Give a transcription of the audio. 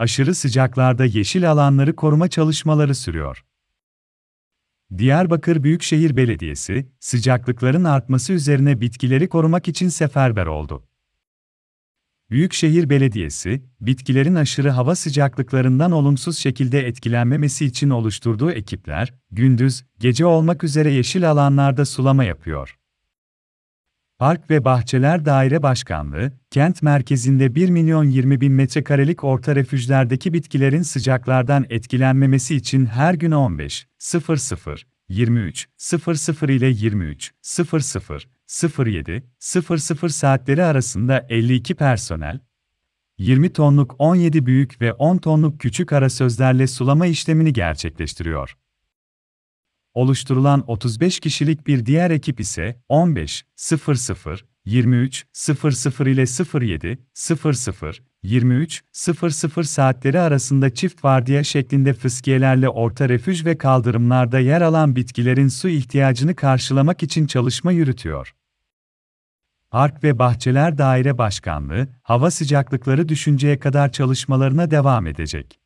aşırı sıcaklarda yeşil alanları koruma çalışmaları sürüyor. Diyarbakır Büyükşehir Belediyesi, sıcaklıkların artması üzerine bitkileri korumak için seferber oldu. Büyükşehir Belediyesi, bitkilerin aşırı hava sıcaklıklarından olumsuz şekilde etkilenmemesi için oluşturduğu ekipler, gündüz, gece olmak üzere yeşil alanlarda sulama yapıyor. Park ve Bahçeler Daire Başkanlığı, kent merkezinde 1 milyon 20 bin metrekarelik orta refüjlerdeki bitkilerin sıcaklardan etkilenmemesi için her gün 15.00, 23.00 ile 23.00, 07, 00 saatleri arasında 52 personel, 20 tonluk 17 büyük ve 10 tonluk küçük arasözlerle sulama işlemini gerçekleştiriyor. Oluşturulan 35 kişilik bir diğer ekip ise 15.00 23.00 ile 07.00 23.00 saatleri arasında çift vardiya şeklinde fıskiyelerle orta refüj ve kaldırımlarda yer alan bitkilerin su ihtiyacını karşılamak için çalışma yürütüyor. Park ve Bahçeler Daire Başkanlığı, hava sıcaklıkları düşünceye kadar çalışmalarına devam edecek.